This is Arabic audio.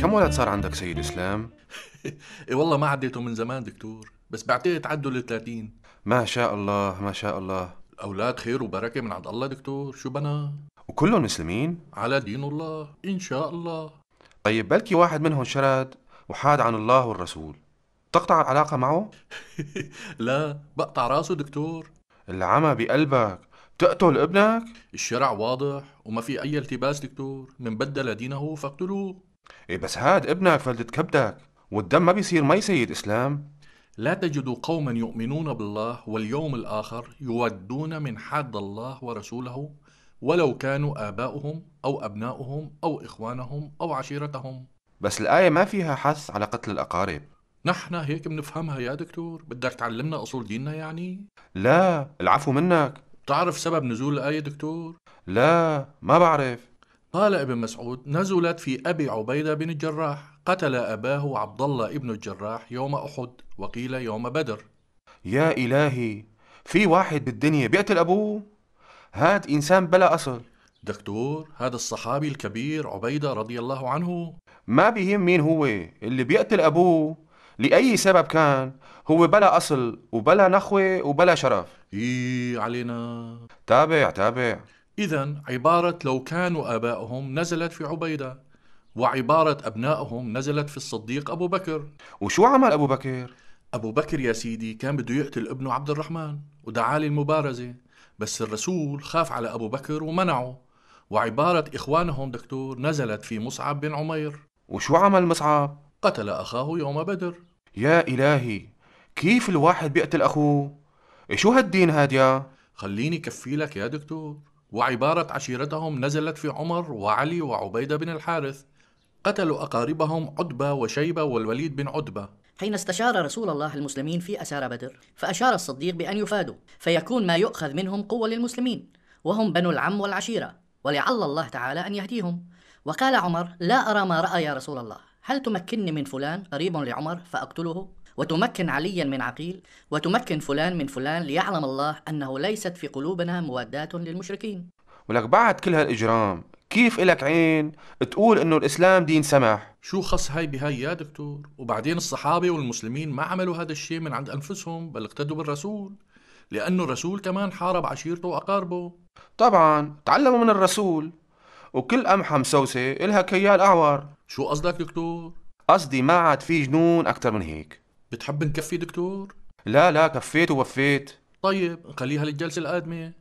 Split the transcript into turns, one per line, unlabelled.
كم ولد صار عندك سيد اسلام؟ إيه والله ما عديته من زمان دكتور بس بعتقد عدوا ال 30 ما شاء الله ما شاء الله الاولاد خير وبركه من عند الله دكتور شو بنا وكلهم مسلمين على دين الله ان شاء الله طيب بلكي واحد منهم شرد وحاد عن الله والرسول تقطع العلاقه معه لا بقطع راسه دكتور العمى بقلبك تقتل ابنك الشرع واضح وما في اي التباس دكتور من بدل دينه فاقتلوه إيه بس هاد ابنك فلدت كبدك والدم ما بيصير مي سيد إسلام لا تجد قوما يؤمنون بالله واليوم الآخر يودون من حاد الله ورسوله ولو كانوا آباؤهم أو أبناؤهم أو إخوانهم أو عشيرتهم
بس الآية ما فيها حث على قتل الأقارب
نحن هيك بنفهمها يا دكتور بدك تعلمنا أصول ديننا يعني؟ لا العفو منك بتعرف سبب نزول الآية دكتور؟ لا ما بعرف قال ابن مسعود نزلت في أبي عبيدة بن الجراح قتل أباه عبد الله بن الجراح يوم أحد وقيل يوم بدر يا إلهي في واحد بالدنيا بيقتل أبوه هاد إنسان بلا أصل دكتور هذا الصحابي الكبير عبيدة رضي الله عنه ما بيهم مين هو اللي بيقتل أبوه لأي سبب
كان هو بلا أصل وبلا نخوة وبلا شرف إيه علينا
تابع تابع إذا عبارة لو كانوا آبائهم نزلت في عبيدة وعبارة أبنائهم نزلت في الصديق أبو بكر وشو عمل أبو بكر؟ أبو بكر يا سيدي كان بده يقتل ابنه عبد الرحمن ودعا للمبارزة بس الرسول خاف على أبو بكر ومنعه وعبارة إخوانهم دكتور نزلت في مصعب بن عمير وشو عمل مصعب؟ قتل أخاه يوم بدر يا إلهي كيف الواحد بيقتل أخوه؟ شو هالدين هاد يا؟ خليني كفيلك يا دكتور وعبارة عشيرتهم نزلت في عمر وعلي وعبيدة بن الحارث قتلوا أقاربهم عتبة وشيبة والوليد بن عتبة
حين استشار رسول الله المسلمين في أسار بدر فأشار الصديق بأن يفادوا فيكون ما يؤخذ منهم قوة للمسلمين وهم بنو العم والعشيرة ولعل الله تعالى أن يهديهم وقال عمر لا أرى ما رأى يا رسول الله هل تمكنني من فلان قريب لعمر فأقتله وتمكن عليا من عقيل وتمكن فلان من فلان ليعلم الله أنه ليست في قلوبنا موادات للمشركين
ولك بعد كل هالإجرام كيف إلك عين تقول إنه الإسلام دين سمح شو خص هاي بهاي يا دكتور وبعدين الصحابة والمسلمين ما عملوا هذا الشيء من عند أنفسهم بل اقتدوا بالرسول لأنه الرسول كمان حارب عشيرته وأقاربه
طبعا تعلموا من الرسول وكل قمحة مسوسة إلها كيال أعور شو قصدك دكتور؟ قصدي ما عاد في جنون أكتر من هيك بتحب نكفي دكتور؟ لا لا كفيت ووفيت طيب نخليها للجلسة القادمة